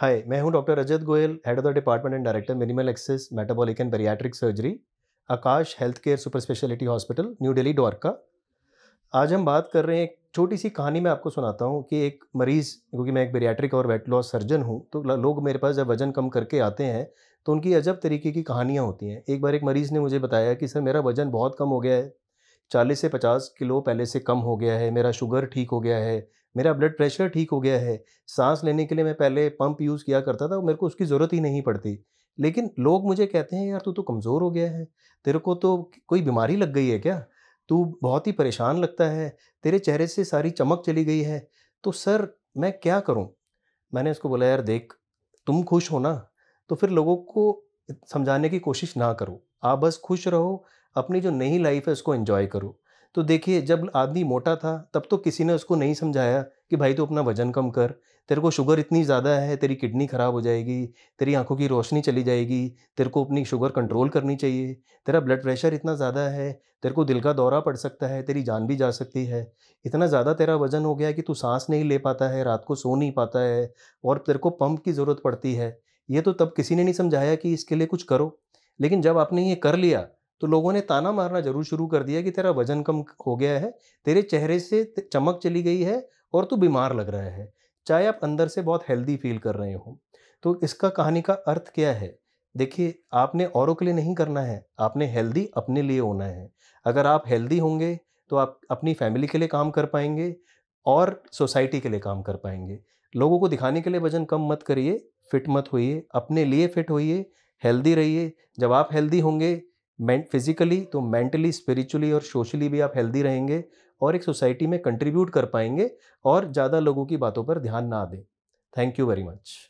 हाय मैं हूं doctor Rajat Goyal head of the department and director minimal access metabolic and bariatric surgery Akash health care super speciality hospital New Delhi Dwarka आज हम बात कर रहे हैं एक छोटी सी कहानी मैं आपको सुनाता हूँ कि एक मरीज़ क्योंकि मैं एक बेरियाट्रिक और वेट लॉस सर्जन हूँ तो लोग मेरे पास जब वजन कम करके आते हैं तो उनकी अजब तरीके की कहानियाँ होती हैं एक बार एक मरीज़ ने मुझे बताया कि सर मेरा वज़न बहुत कम हो गया है चालीस से पचास किलो पहले से कम हो गया है मेरा शुगर ठीक हो गया है मेरा ब्लड प्रेशर ठीक हो गया है सांस लेने के लिए मैं पहले पंप यूज़ किया करता था मेरे को उसकी ज़रूरत ही नहीं पड़ती लेकिन लोग मुझे कहते हैं यार तू तो कमज़ोर हो गया है तेरे को तो कोई बीमारी लग गई है क्या तू बहुत ही परेशान लगता है तेरे चेहरे से सारी चमक चली गई है तो सर मैं क्या करूँ मैंने उसको बोला यार देख तुम खुश हो ना तो फिर लोगों को समझाने की कोशिश ना करो आप बस खुश रहो अपनी जो नई लाइफ है उसको एंजॉय करो तो देखिए जब आदमी मोटा था तब तो किसी ने उसको नहीं समझाया कि भाई तो अपना वजन कम कर तेरे को शुगर इतनी ज़्यादा है तेरी किडनी ख़राब हो जाएगी तेरी आंखों की रोशनी चली जाएगी तेरे को अपनी शुगर कंट्रोल करनी चाहिए तेरा ब्लड प्रेशर इतना ज़्यादा है तेरे को दिल का दौरा पड़ सकता है तेरी जान भी जा सकती है इतना ज़्यादा तेरा वजन हो गया कि तू सांस नहीं ले पाता है रात को सो नहीं पाता है और तेरे को पंप की ज़रूरत पड़ती है ये तो तब किसी ने नहीं समझाया कि इसके लिए कुछ करो लेकिन जब आपने ये कर लिया तो लोगों ने ताना मारना जरूर शुरू कर दिया कि तेरा वजन कम हो गया है तेरे चेहरे से चमक चली गई है और तू बीमार लग रहा है चाहे आप अंदर से बहुत हेल्दी फील कर रहे हो तो इसका कहानी का अर्थ क्या है देखिए आपने औरों के लिए नहीं करना है आपने हेल्दी अपने लिए होना है अगर आप हेल्दी होंगे तो आप अपनी फैमिली के लिए काम कर पाएंगे और सोसाइटी के लिए काम कर पाएंगे लोगों को दिखाने के लिए वजन कम मत करिए फिट मत होइए अपने लिए फिट होइए हेल्दी रहिए जब आप हेल्दी होंगे मैं फिजिकली तो मेंटली स्पिरिचुअली और सोशली भी आप हेल्दी रहेंगे और एक सोसाइटी में कंट्रीब्यूट कर पाएंगे और ज़्यादा लोगों की बातों पर ध्यान ना दें थैंक यू वेरी मच